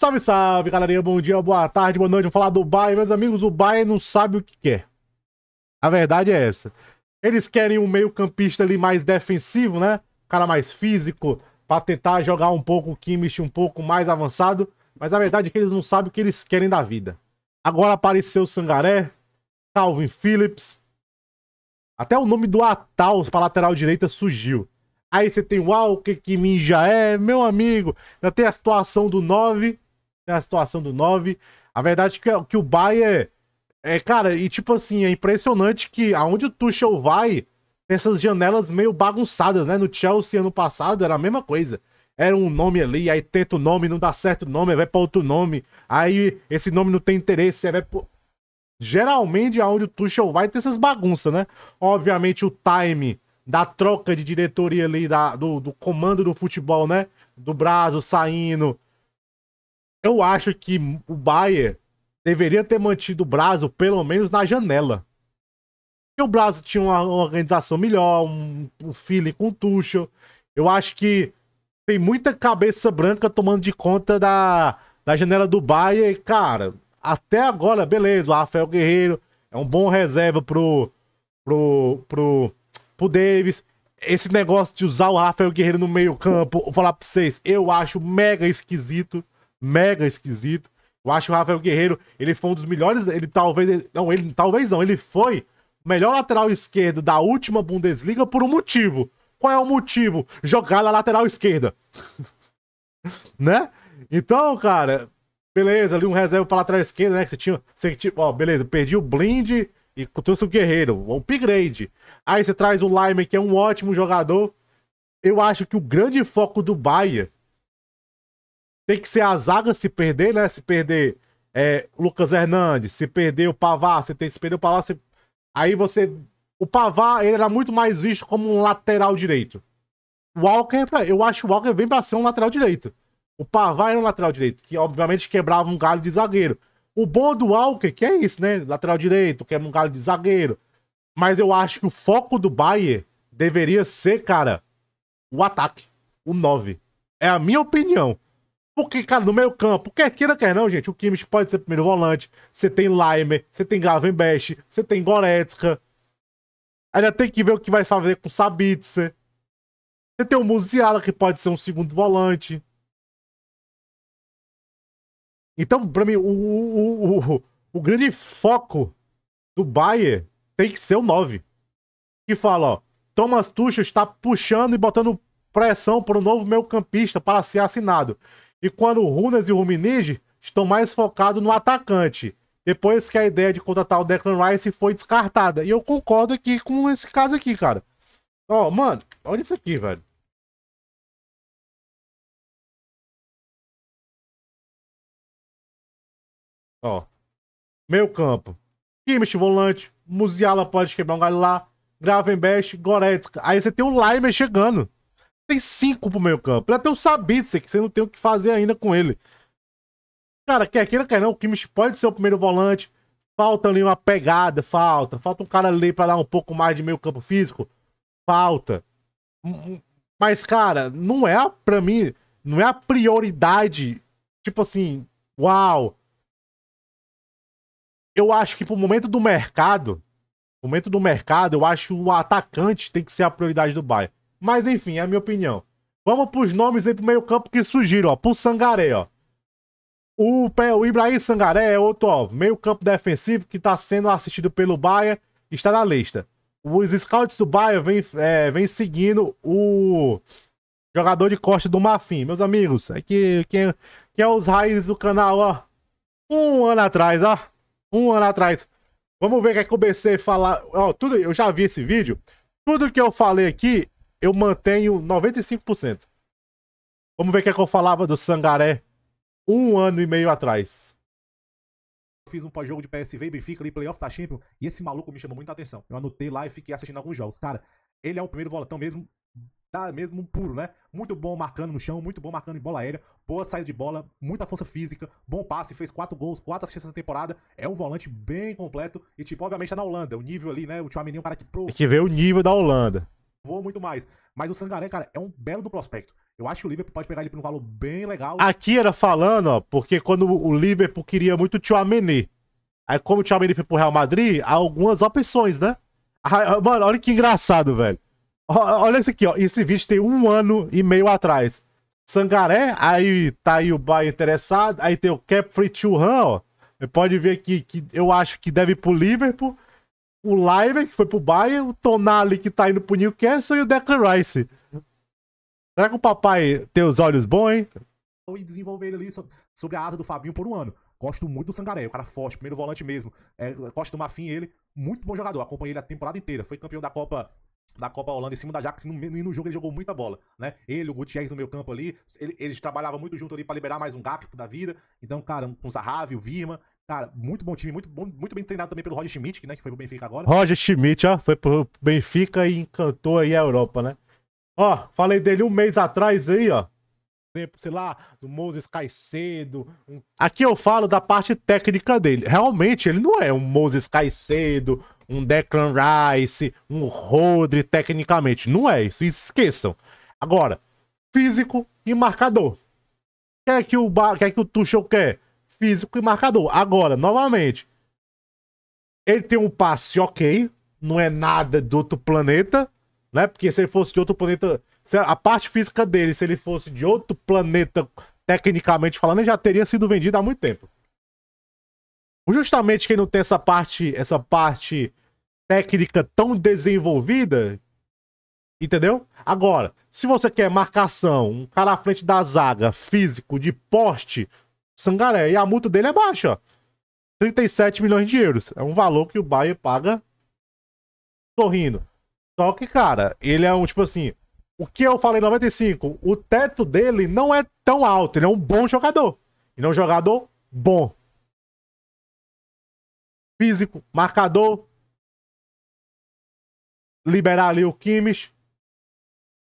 Salve, salve, galerinha. Bom dia, boa tarde, boa noite. Vamos falar do Bayern. Meus amigos, o Bayern não sabe o que quer. A verdade é essa. Eles querem um meio campista ali mais defensivo, né? Um cara mais físico, para tentar jogar um pouco o Kimmich um pouco mais avançado. Mas a verdade é que eles não sabem o que eles querem da vida. Agora apareceu o Sangaré, Calvin Phillips. Até o nome do Atal para lateral direita surgiu. Aí você tem o Alke, que já é, meu amigo. Já tem a situação do 9 tem a situação do 9. A verdade é que, que o Bayern é, é, cara, e tipo assim, é impressionante que aonde o Tuchel vai, tem essas janelas meio bagunçadas, né? No Chelsea ano passado era a mesma coisa. Era um nome ali, aí tenta o nome, não dá certo o nome, vai pra outro nome. Aí esse nome não tem interesse, aí vai pro... Geralmente aonde o Tuchel vai tem essas bagunças, né? Obviamente o time da troca de diretoria ali, da, do, do comando do futebol, né? Do Brazo saindo, eu acho que o Bayer deveria ter mantido o Brasil pelo menos na janela. E o Brasil tinha uma, organização melhor, um, um feeling com o Tuchel. Eu acho que tem muita cabeça branca tomando de conta da, da janela do Bayern. E, cara, até agora, beleza, o Rafael Guerreiro é um bom reserva pro, pro, pro, pro Davis. Esse negócio de usar o Rafael Guerreiro no meio campo, vou falar pra vocês, eu acho mega esquisito mega esquisito. Eu acho que o Rafael Guerreiro, ele foi um dos melhores, ele talvez, não, ele talvez não, ele foi o melhor lateral esquerdo da última Bundesliga por um motivo. Qual é o motivo? Jogar na lateral esquerda. né? Então, cara, beleza, ali um reserva para lateral esquerda, né, que você tinha, você ó, beleza, perdi o Blind e trouxe o Guerreiro, um upgrade. Aí você traz o Lime, que é um ótimo jogador. Eu acho que o grande foco do Bayern tem que ser a zaga se perder, né? Se perder é, Lucas Hernandes, se perder o Pavar, você tem que se perder o Pavar, se... aí você... O Pavar, ele era muito mais visto como um lateral direito. O Walker, é eu acho que o Walker vem pra ser um lateral direito. O Pavar era um lateral direito, que obviamente quebrava um galho de zagueiro. O bom do Walker, que é isso, né? Lateral direito, quebra um galho de zagueiro. Mas eu acho que o foco do Bayer deveria ser, cara, o ataque, o 9. É a minha opinião. Porque, cara, no meio campo, quer queira, quer não, gente, o Kimmich pode ser primeiro volante. Você tem Laimer você tem Gravenbech, você tem Goretzka. Ainda tem que ver o que vai fazer com Sabitzer. Você tem o Musiala, que pode ser um segundo volante. Então, pra mim, o, o, o, o grande foco do Bayern tem que ser o 9. Que fala, ó, Thomas Tuchel está puxando e botando pressão para o novo meio campista para ser assinado. E quando o Runas e o Ruminige estão mais focados no atacante. Depois que a ideia de contratar o Declan Rice foi descartada. E eu concordo aqui com esse caso aqui, cara. Ó, oh, mano, olha isso aqui, velho. Ó. Oh. Meio campo. Kimmich, volante. Musiala pode quebrar um galho lá. Gravenbest, Goretzka. Aí você tem o Leimer chegando. Tem cinco pro meio campo. Já tem o Sabitzer, que você não tem o que fazer ainda com ele. Cara, quer queira, quer não, o Kimmich pode ser o primeiro volante. Falta ali uma pegada, falta. Falta um cara ali pra dar um pouco mais de meio campo físico. Falta. Hum, hum. Mas, cara, não é, pra mim, não é a prioridade. Tipo assim, uau. Eu acho que pro momento do mercado, momento do mercado, eu acho que o atacante tem que ser a prioridade do Bayern. Mas enfim, é a minha opinião. Vamos pros nomes aí pro meio campo que surgiram, ó. Pro Sangaré, ó. O, o Ibrahim Sangaré é outro, ó, meio campo defensivo que está sendo assistido pelo Bahia, está na lista. Os scouts do Bahia vem, é, vem seguindo o jogador de costa do Marfim. Meus amigos, é que quem, é, que é os raízes do canal, ó. Um ano atrás, ó. Um ano atrás. Vamos ver que é eu comecei a falar. Ó, tudo, eu já vi esse vídeo. Tudo que eu falei aqui eu mantenho 95%. Vamos ver o que, é que eu falava do Sangaré um ano e meio atrás. Fiz um pós-jogo de PSV Benfica ali, playoff da Champions, e esse maluco me chamou muita atenção. Eu anotei lá e fiquei assistindo alguns jogos. Cara, ele é o primeiro volante mesmo, tá mesmo puro, né? Muito bom marcando no chão, muito bom marcando em bola aérea, boa saída de bola, muita força física, bom passe, fez quatro gols, quatro assistências na temporada. É um volante bem completo e, tipo, obviamente tá na Holanda. O nível ali, né? O Tchouameni é um cara que... Pro... que vê o nível da Holanda vou muito mais. Mas o Sangaré, cara, é um belo do prospecto. Eu acho que o Liverpool pode pegar ele por um valor bem legal. Aqui era falando, ó, porque quando o Liverpool queria muito o Tchouameni. Aí como o Tchouameni foi pro Real Madrid, há algumas opções, né? Ah, ah, mano, olha que engraçado, velho. Olha isso aqui, ó. Esse vídeo tem um ano e meio atrás. Sangaré, aí tá aí o bay interessado, aí tem o Capfree Churran, ó. Você pode ver aqui que eu acho que deve ir pro Liverpool o Lime, que foi pro Bayern, o Tonali, que tá indo pro Newcastle, e o Declan Rice. Será que o papai tem os olhos bons, hein? E desenvolver ele ali sobre a asa do Fabinho por um ano. Gosto muito do Sangaré, o cara forte, primeiro volante mesmo. É, gosto do Marfim, ele, muito bom jogador. Acompanhei ele a temporada inteira. Foi campeão da Copa da Copa Holanda em cima da Jax e no, no, jogo ele jogou muita bola, né? Ele, o Gutierrez no meio campo ali, ele, eles trabalhavam muito junto ali para liberar mais um gap da vida. Então, cara, com o Zarravi o Virma, Cara, muito bom time, muito, bom, muito bem treinado também pelo Roger Schmidt, né? Que foi pro Benfica agora. Roger Schmidt, ó, foi pro Benfica e encantou aí a Europa, né? Ó, falei dele um mês atrás aí, ó. Sei lá, do Moses Caicedo. Um... Aqui eu falo da parte técnica dele. Realmente, ele não é um Moses Caicedo, um Declan Rice, um Rodri, tecnicamente. Não é isso, esqueçam. Agora, físico e marcador. O que o, que é que o Tuchel quer? físico e marcador. Agora, novamente, ele tem um passe ok, não é nada do outro planeta, né? Porque se ele fosse de outro planeta, a parte física dele, se ele fosse de outro planeta, tecnicamente falando, já teria sido vendido há muito tempo. Justamente quem não tem essa parte, essa parte técnica tão desenvolvida, entendeu? Agora, se você quer marcação, um cara à frente da zaga, físico, de poste, Sangaré. E a multa dele é baixa. 37 milhões de euros. É um valor que o Bahia paga sorrindo. Só que, cara, ele é um, tipo assim, o que eu falei em 95, o teto dele não é tão alto. Ele é um bom jogador. Ele é um jogador bom. Físico, marcador. Liberar ali o Kimmich.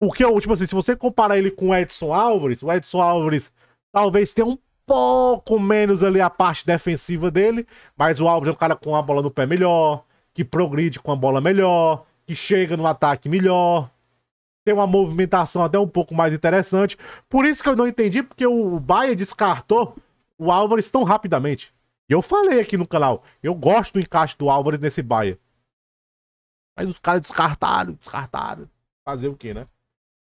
O que eu, tipo assim, se você comparar ele com o Edson Álvares, o Edson Álvares talvez tenha um pouco menos ali a parte defensiva dele, mas o Alves é um cara com a bola no pé melhor, que progride com a bola melhor, que chega no ataque melhor, tem uma movimentação até um pouco mais interessante. Por isso que eu não entendi porque o Baia descartou o Álvares tão rapidamente. E eu falei aqui no canal, eu gosto do encaixe do Álvares nesse Baia. Mas os caras descartaram, descartaram. Fazer o quê, né?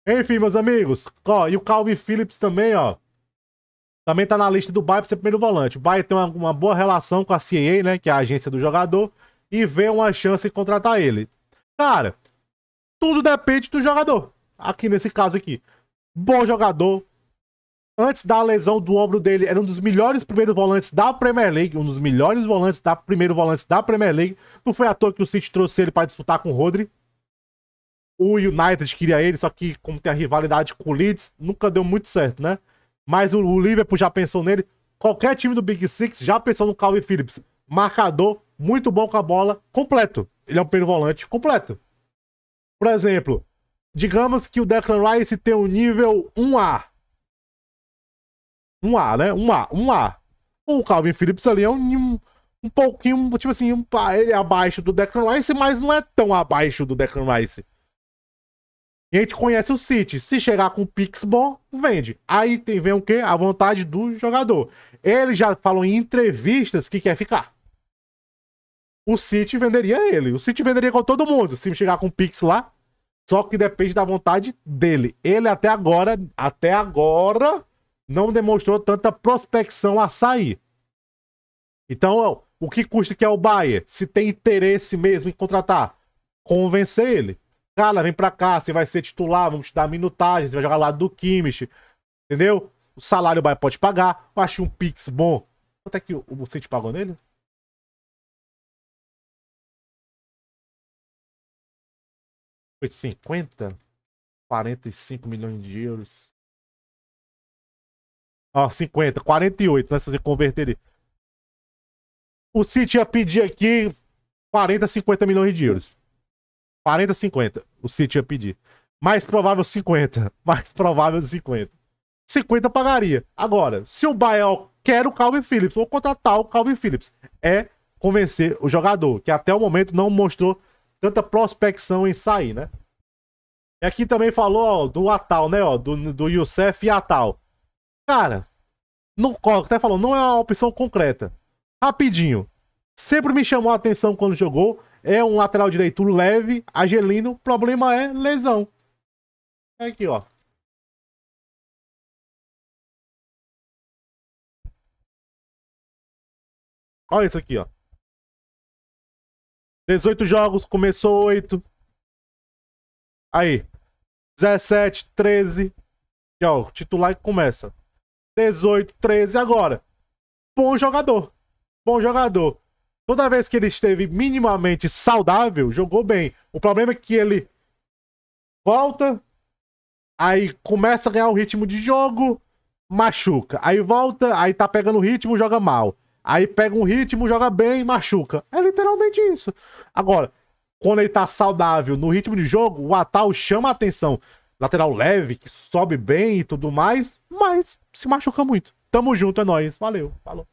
Enfim, meus amigos, ó, e o Calvin Phillips também, ó. Também tá na lista do Bahia para ser primeiro volante. O Bahia tem uma, uma, boa relação com a CAA, né? Que é a agência do jogador. E vê uma chance de contratar ele. Cara, tudo depende do jogador. Aqui nesse caso aqui. Bom jogador. Antes da lesão do ombro dele, era um dos melhores primeiros volantes da Premier League. Um dos melhores volantes da primeiro volante da Premier League. Não foi à toa que o City trouxe ele para disputar com o Rodri. O United queria ele, só que como tem a rivalidade com o Leeds, nunca deu muito certo, né? mas o, o Liverpool já pensou nele. Qualquer time do Big Six já pensou no Calvin Phillips. Marcador, muito bom com a bola, completo. Ele é um primeiro volante completo. Por exemplo, digamos que o Declan Rice tem um nível 1A. 1A, né? 1A, 1A. O Calvin Phillips ali é um, um pouquinho, tipo assim, um, ele é abaixo do Declan Rice, mas não é tão abaixo do Declan Rice. E a gente conhece o City. Se chegar com um Pix bom, vende. Aí tem, vem o quê? A vontade do jogador. Ele já falou em entrevistas que quer ficar. O City venderia ele. O City venderia com todo mundo. Se chegar com um Pix lá. Só que depende da vontade dele. Ele até agora, até agora, não demonstrou tanta prospecção a sair. Então, o que custa que é o Bayer? Se tem interesse mesmo em contratar, convencer ele. Cara, vem pra cá, você vai ser titular, vamos te dar minutagem, você vai jogar lá do Kimmich, entendeu? O salário Bayern pode pagar, eu acho um Pix bom. Quanto é que o Bucete pagou nele? Foi 50? 45 milhões de euros. Ó, ah, 50, 48, né? Se você converter ele. O City ia pedir aqui 40, 50 milhões de euros. 40, 50. O City ia pedir. Mais provável 50. Mais provável 50. 50 pagaria. Agora, se o Bayern quer o Calvin Phillips, ou contratar o Calvin Phillips, é convencer o jogador, que até o momento não mostrou tanta prospecção em sair, né? E aqui também falou ó, do Atal, né? Ó, do, do Youssef e Atal. Cara, não até falou, não é uma opção concreta. Rapidinho. Sempre me chamou a atenção quando jogou é um lateral direito leve, Angelino. O problema é lesão. É aqui, ó. Olha isso aqui, ó. 18 jogos, começou 8. Aí. 17, 13. Já, ó, titular que começa. 18, 13 agora. Bom jogador. Bom jogador. Toda vez que ele esteve minimamente saudável, jogou bem. O problema é que ele volta, aí começa a ganhar um ritmo de jogo, machuca. Aí volta, aí tá pegando ritmo, joga mal. Aí pega um ritmo, joga bem, machuca. É literalmente isso. Agora, quando ele tá saudável no ritmo de jogo, o Atal chama a atenção. Lateral leve, que sobe bem e tudo mais, mas se machuca muito. Tamo junto, é nóis. Valeu, falou.